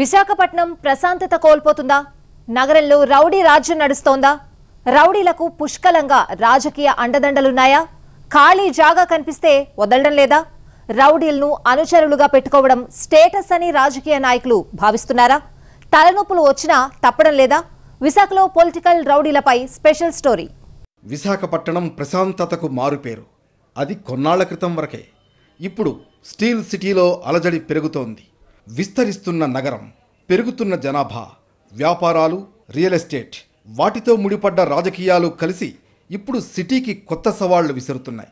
విశాఖపట్నం ప్రశాంతత కోల్పోతుందా నగరంలో రౌడీ రాజ్యం నడుస్తోందా రౌడీలకు పుష్కలంగా రాజకీయ అండదండలున్నాయా ఖాళీ జాగా కనిపిస్తే వదలడం లేదా రౌడీలను అనుచరులుగా పెట్టుకోవడం స్టేటస్ అని రాజకీయ నాయకులు భావిస్తున్నారా తలనొప్పులు వచ్చినా తప్పడం లేదా విశాఖలో పొలిటికల్ రౌడీలపై స్పెషల్ స్టోరీ విశాఖపట్నం ప్రశాంతతకు మారుపేరు అది కొన్నాళ్ల క్రితం వరకే ఇప్పుడు స్టీల్ సిటీలో అలజడి పెరుగుతోంది విస్తరిస్తున్న నగరం పెరుగుతున్న జనాభా వ్యాపారాలు రియల్ ఎస్టేట్ వాటితో ముడిపడ్డ రాజకీయాలు కలిసి ఇప్పుడు సిటీకి కొత్త సవాళ్లు విసురుతున్నాయి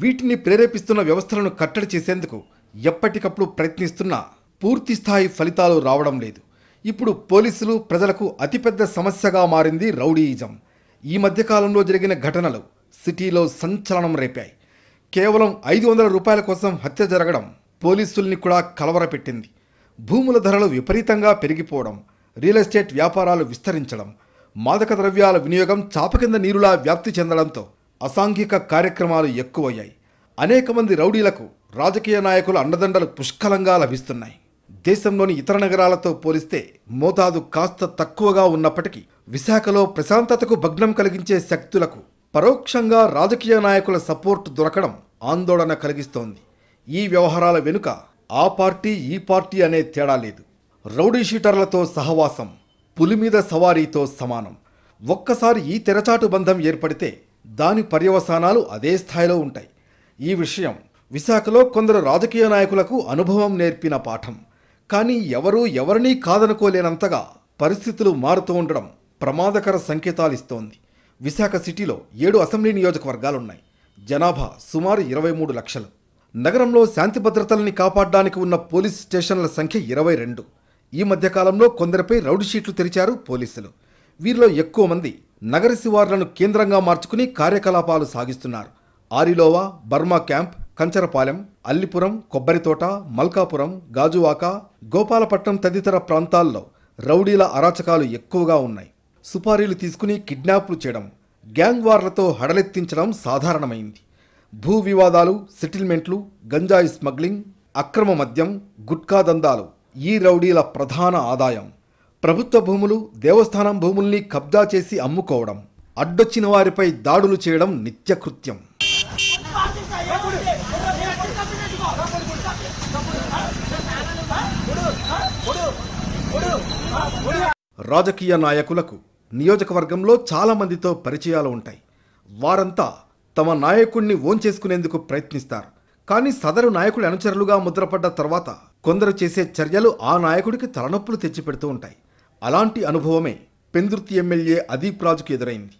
వీటిని ప్రేరేపిస్తున్న వ్యవస్థలను కట్టడి చేసేందుకు ఎప్పటికప్పుడు ప్రయత్నిస్తున్న పూర్తిస్థాయి ఫలితాలు రావడం లేదు ఇప్పుడు పోలీసులు ప్రజలకు అతిపెద్ద సమస్యగా మారింది రౌడీయిజం ఈ మధ్యకాలంలో జరిగిన ఘటనలు సిటీలో సంచలనం రేపాయి కేవలం ఐదు వందల రూపాయల కోసం హత్య జరగడం పోలీసుల్ని కూడా కలవరపెట్టింది భూముల ధరలు విపరీతంగా పెరిగిపోవడం రియల్ ఎస్టేట్ వ్యాపారాలు విస్తరించడం మాదక ద్రవ్యాల వినియోగం చాప కింద నీరులా వ్యాప్తి చెందడంతో అసాంఘిక కార్యక్రమాలు ఎక్కువయ్యాయి అనేక మంది రౌడీలకు రాజకీయ నాయకుల అండదండలు పుష్కలంగా లభిస్తున్నాయి దేశంలోని ఇతర నగరాలతో పోలిస్తే మోతాదు కాస్త తక్కువగా ఉన్నప్పటికీ విశాఖలో ప్రశాంతతకు భగ్నం కలిగించే శక్తులకు పరోక్షంగా రాజకీయ నాయకుల సపోర్టు దొరకడం ఆందోళన కలిగిస్తోంది ఈ వ్యవహారాల వెనుక ఆ పార్టీ ఈ పార్టీ అనే తేడా లేదు రౌడీ షీటర్లతో సహవాసం పులి మీద సవారీతో సమానం ఒక్కసారి ఈ తెరచాటు బంధం ఏర్పడితే దాని పర్యవసానాలు అదే స్థాయిలో ఉంటాయి ఈ విషయం విశాఖలో కొందరు రాజకీయ నాయకులకు అనుభవం నేర్పిన పాఠం కానీ ఎవరూ ఎవరినీ కాదనుకోలేనంతగా పరిస్థితులు మారుతూ ఉండడం ప్రమాదకర సంకేతాలిస్తోంది విశాఖ సిటీలో ఏడు అసెంబ్లీ నియోజకవర్గాలున్నాయి జనాభా సుమారు ఇరవై మూడు లక్షలు నగరంలో శాంతి భద్రతల్ని కాపాడడానికి ఉన్న పోలీస్ స్టేషన్ల సంఖ్య ఇరవై రెండు ఈ మధ్యకాలంలో కొందరిపై రౌడీషీట్లు షీట్లు తెరిచారు పోలీసులు వీరిలో ఎక్కువ మంది నగర శివార్లను కేంద్రంగా మార్చుకుని కార్యకలాపాలు సాగిస్తున్నారు ఆరిలోవా బర్మా క్యాంప్ కంచరపాలెం అల్లిపురం కొబ్బరితోట మల్కాపురం గాజువాక గోపాలపట్నం తదితర ప్రాంతాల్లో రౌడీల అరాచకాలు ఎక్కువగా ఉన్నాయి సుపారీలు తీసుకుని కిడ్నాప్లు చేయడం గ్యాంగ్ వార్లతో హడలెత్తించడం సాధారణమైంది భూ వివాదాలు సెటిల్మెంట్లు గంజాయి స్మగ్లింగ్ అక్రమ మద్యం గుట్కా దందాలు ఈ రౌడీల ప్రధాన ఆదాయం ప్రభుత్వ భూములు దేవస్థానం భూముల్ని కబ్జా చేసి అమ్ముకోవడం అడ్డొచ్చిన వారిపై దాడులు చేయడం నిత్యకృత్యం రాజకీయ నాయకులకు నియోజకవర్గంలో చాలామందితో పరిచయాలు ఉంటాయి వారంతా తమ నాయకుణ్ణి ఓంచేసుకునేందుకు ప్రయత్నిస్తారు కానీ సదరు నాయకుడి అనుచరులుగా ముద్రపడ్డ తర్వాత కొందరు చేసే చర్యలు ఆ నాయకుడికి తలనొప్పులు తెచ్చిపెడుతూ ఉంటాయి అలాంటి అనుభవమే పెందుర్తి ఎమ్మెల్యే అదీప్ రాజుకు ఎదురైంది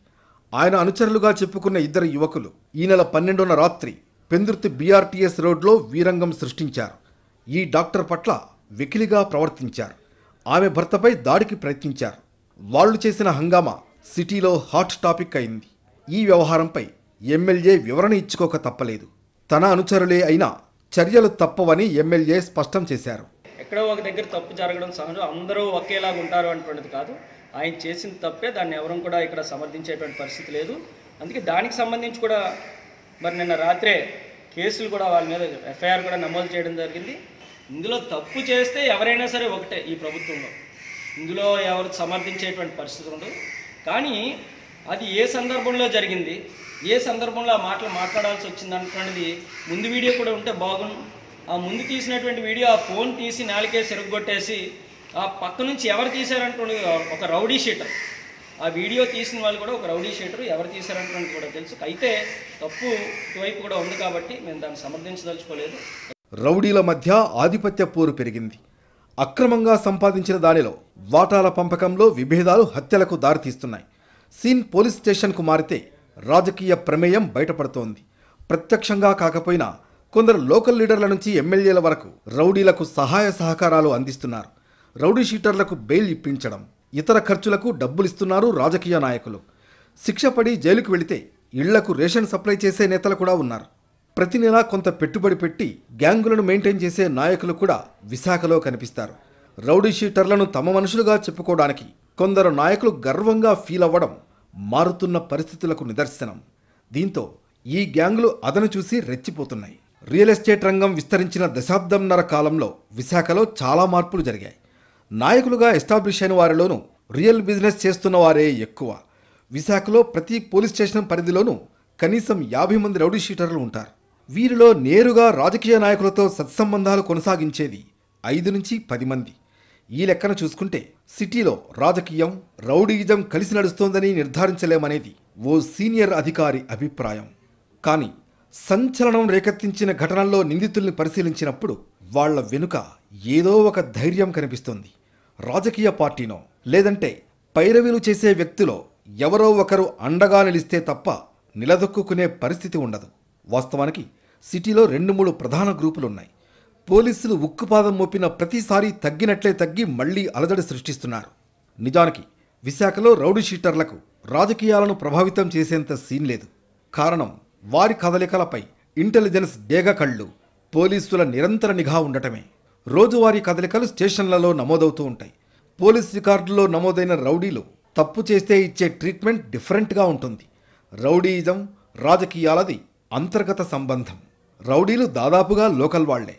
ఆయన అనుచరులుగా చెప్పుకున్న ఇద్దరు యువకులు ఈ నెల పన్నెండున రాత్రి పెందుర్తి బీఆర్టీఎస్ రోడ్లో వీరంగం సృష్టించారు ఈ డాక్టర్ పట్ల వెకిలిగా ప్రవర్తించారు ఆమె భర్తపై దాడికి ప్రయత్నించారు వాళ్ళు చేసిన హంగామా సిటీలో హాట్ టాపిక్ అయింది ఈ వ్యవహారంపై ఎమ్మెల్యే వివరణ ఇచ్చుకోక తప్పలేదు తన అనుచరులే అయినా చర్యలు తప్పవని ఎమ్మెల్యే స్పష్టం చేశారు ఎక్కడో ఒక దగ్గర తప్పు జరగడం సహజం అందరూ ఒకేలాగా ఉంటారు అనేటువంటిది కాదు ఆయన చేసిన తప్పే దాన్ని ఎవరు కూడా ఇక్కడ సమర్థించేటువంటి పరిస్థితి లేదు అందుకే దానికి సంబంధించి కూడా మరి నిన్న రాత్రే కేసులు కూడా వాళ్ళ మీద ఎఫ్ఐఆర్ కూడా నమోదు చేయడం జరిగింది ఇందులో తప్పు చేస్తే ఎవరైనా సరే ఒకటే ఈ ప్రభుత్వంలో ఇందులో ఎవరు సమర్థించేటువంటి పరిస్థితి ఉండదు కానీ అది ఏ సందర్భంలో జరిగింది ఏ సందర్భంలో ఆ మాటలు మాట్లాడాల్సి వచ్చింది అనుకున్నది ముందు వీడియో కూడా ఉంటే బాగుండు ఆ ముందు తీసినటువంటి వీడియో ఆ ఫోన్ తీసి నాలుకే సెరుగొట్టేసి ఆ పక్క నుంచి ఎవరు తీశారంటున్నది ఒక రౌడీ షీటర్ ఆ వీడియో తీసిన వాళ్ళు కూడా ఒక రౌడీ షీటర్ ఎవరు తీశారంటున్నది కూడా తెలుసు అయితే తప్పు ఇటువైపు కూడా ఉంది కాబట్టి మేము దాన్ని సమర్థించదలుచుకోలేదు రౌడీల మధ్య ఆధిపత్య పోరు పెరిగింది అక్రమంగా సంపాదించిన దానిలో వాటాల పంపకంలో విభేదాలు హత్యలకు దారితీస్తున్నాయి సీన్ పోలీస్ స్టేషన్కు మారితే రాజకీయ ప్రమేయం బయటపడుతోంది ప్రత్యక్షంగా కాకపోయినా కొందరు లోకల్ లీడర్ల నుంచి ఎమ్మెల్యేల వరకు రౌడీలకు సహాయ సహకారాలు అందిస్తున్నారు రౌడీ షీటర్లకు బెయిల్ ఇప్పించడం ఇతర ఖర్చులకు డబ్బులిస్తున్నారు రాజకీయ నాయకులు శిక్ష పడి జైలుకు వెళితే ఇళ్లకు రేషన్ సప్లై చేసే నేతలు కూడా ఉన్నారు ప్రతి నెలా కొంత పెట్టుబడి పెట్టి గ్యాంగులను మెయింటైన్ చేసే నాయకులు కూడా విశాఖలో కనిపిస్తారు రౌడీ షీటర్లను తమ మనుషులుగా చెప్పుకోవడానికి కొందరు నాయకులు గర్వంగా ఫీల్ అవ్వడం మారుతున్న పరిస్థితులకు నిదర్శనం దీంతో ఈ గ్యాంగ్లు అదను చూసి రెచ్చిపోతున్నాయి రియల్ ఎస్టేట్ రంగం విస్తరించిన దశాబ్దంన్నర కాలంలో విశాఖలో చాలా మార్పులు జరిగాయి నాయకులుగా ఎస్టాబ్లిష్ అయిన వారిలోనూ రియల్ బిజినెస్ చేస్తున్న వారే ఎక్కువ విశాఖలో ప్రతి పోలీస్ స్టేషన్ పరిధిలోనూ కనీసం యాభై మంది రౌడీ షీటర్లు ఉంటారు వీరిలో నేరుగా రాజకీయ నాయకులతో సత్సంబంధాలు కొనసాగించేది ఐదు నుంచి పది మంది ఈ లెక్కన చూసుకుంటే సిటీలో రాజకీయం రౌడీయిజం కలిసి నడుస్తోందని నిర్ధారించలేమనేది ఓ సీనియర్ అధికారి అభిప్రాయం కానీ సంచలనం రేకెత్తించిన ఘటనల్లో నిందితుల్ని పరిశీలించినప్పుడు వాళ్ల వెనుక ఏదో ఒక ధైర్యం కనిపిస్తుంది రాజకీయ పార్టీనో లేదంటే పైరవీలు చేసే వ్యక్తిలో ఎవరో ఒకరు అండగా నిలిస్తే తప్ప నిలదొక్కునే పరిస్థితి ఉండదు వాస్తవానికి సిటీలో రెండు మూడు ప్రధాన గ్రూపులున్నాయి పోలీసులు ఉక్కుపాదం మోపిన ప్రతిసారి తగ్గినట్లే తగ్గి మళ్లీ అలజడి సృష్టిస్తున్నారు నిజానికి విశాఖలో రౌడీ షీటర్లకు రాజకీయాలను ప్రభావితం చేసేంత సీన్ లేదు కారణం వారి కదలికలపై ఇంటెలిజెన్స్ డేగ కళ్ళు పోలీసుల నిరంతర నిఘా ఉండటమే రోజువారీ కదలికలు స్టేషన్లలో నమోదవుతూ ఉంటాయి పోలీస్ రికార్డులో నమోదైన రౌడీలు తప్పు చేస్తే ఇచ్చే ట్రీట్మెంట్ డిఫరెంట్గా ఉంటుంది రౌడీయిజం రాజకీయాలది అంతర్గత సంబంధం రౌడీలు దాదాపుగా లోకల్ వాళ్లే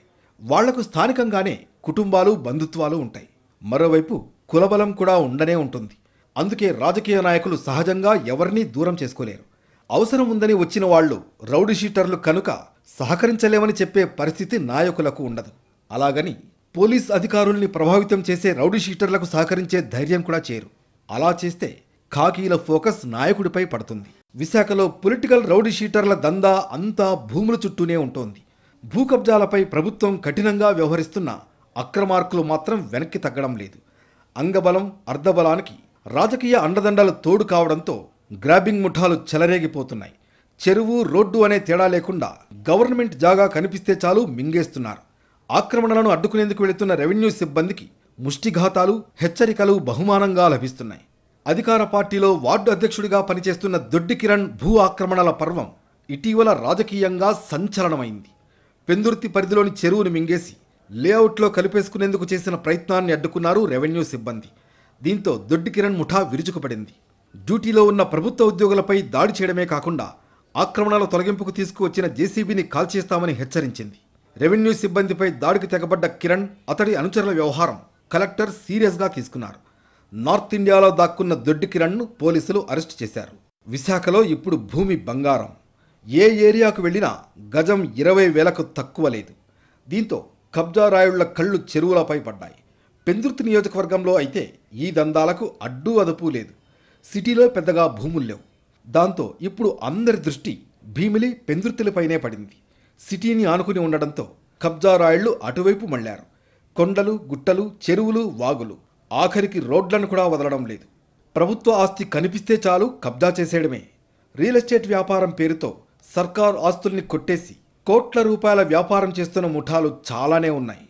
వాళ్లకు స్థానికంగానే కుటుంబాలు బంధుత్వాలు ఉంటాయి మరోవైపు కులబలం కూడా ఉండనే ఉంటుంది అందుకే రాజకీయ నాయకులు సహజంగా ఎవరినీ దూరం చేసుకోలేరు అవసరం ఉందని వచ్చిన వాళ్ళు రౌడిషీటర్లు కనుక సహకరించలేమని చెప్పే పరిస్థితి నాయకులకు ఉండదు అలాగని పోలీస్ అధికారుల్ని ప్రభావితం చేసే రౌడీ షీటర్లకు సహకరించే ధైర్యం కూడా చేరు అలా చేస్తే ఖాకీల ఫోకస్ నాయకుడిపై పడుతుంది విశాఖలో పొలిటికల్ రౌడీ షీటర్ల దందా అంతా భూముల చుట్టూనే ఉంటోంది భూకబ్జాలపై ప్రభుత్వం కఠినంగా వ్యవహరిస్తున్న అక్రమార్కులు మాత్రం వెనక్కి తగ్గడం లేదు అంగబలం అర్ధబలానికి రాజకీయ అండదండలు తోడు కావడంతో గ్రాబింగ్ ముఠాలు చెలరేగిపోతున్నాయి చెరువు రోడ్డు అనే తేడా లేకుండా గవర్నమెంట్ జాగా కనిపిస్తే చాలు మింగేస్తున్నారు ఆక్రమణలను అడ్డుకునేందుకు వెళుతున్న రెవెన్యూ సిబ్బందికి ముష్టిఘాతాలు హెచ్చరికలు బహుమానంగా లభిస్తున్నాయి అధికార పార్టీలో వార్డు అధ్యక్షుడిగా పనిచేస్తున్న దొడ్డి కిరణ్ భూ ఆక్రమణల పర్వం ఇటీవల రాజకీయంగా సంచలనమైంది పెందుర్తి పరిధిలోని చెరువును మింగేసి లేఅవుట్లో కలిపేసుకునేందుకు చేసిన ప్రయత్నాన్ని అడ్డుకున్నారు రెవెన్యూ సిబ్బంది దీంతో దొడ్డి కిరణ్ ముఠా విరుచుకుపడింది డ్యూటీలో ఉన్న ప్రభుత్వ ఉద్యోగులపై దాడి చేయడమే కాకుండా ఆక్రమణల తొలగింపుకు తీసుకువచ్చిన జేసీబీని కాల్చేస్తామని హెచ్చరించింది రెవెన్యూ సిబ్బందిపై దాడికి తెగబడ్డ కిరణ్ అతడి అనుచరుల వ్యవహారం కలెక్టర్ సీరియస్గా తీసుకున్నారు నార్త్ ఇండియాలో దాక్కున్న దొడ్డి కిరణ్ను పోలీసులు అరెస్టు చేశారు విశాఖలో ఇప్పుడు భూమి బంగారం ఏ ఏరియాకు వెళ్ళినా గజం ఇరవై వేలకు తక్కువ లేదు దీంతో కబ్జా రాయుళ్ల కళ్ళు చెరువులపై పడ్డాయి పెందుర్తి నియోజకవర్గంలో అయితే ఈ దందాలకు అడ్డు అదుపు లేదు సిటీలో పెద్దగా భూములు లేవు దాంతో ఇప్పుడు అందరి దృష్టి భీమిలి పెందుర్తిలపైనే పడింది సిటీని ఆనుకుని ఉండడంతో కబ్జా రాయుళ్లు అటువైపు మళ్లారు కొండలు గుట్టలు చెరువులు వాగులు ఆఖరికి రోడ్లను కూడా వదలడం లేదు ప్రభుత్వ ఆస్తి కనిపిస్తే చాలు కబ్జా చేసేయడమే రియల్ ఎస్టేట్ వ్యాపారం పేరుతో సర్కారు ఆస్తుల్ని కొట్టేసి కోట్ల రూపాయల వ్యాపారం చేస్తున్న ముఠాలు చాలానే ఉన్నాయి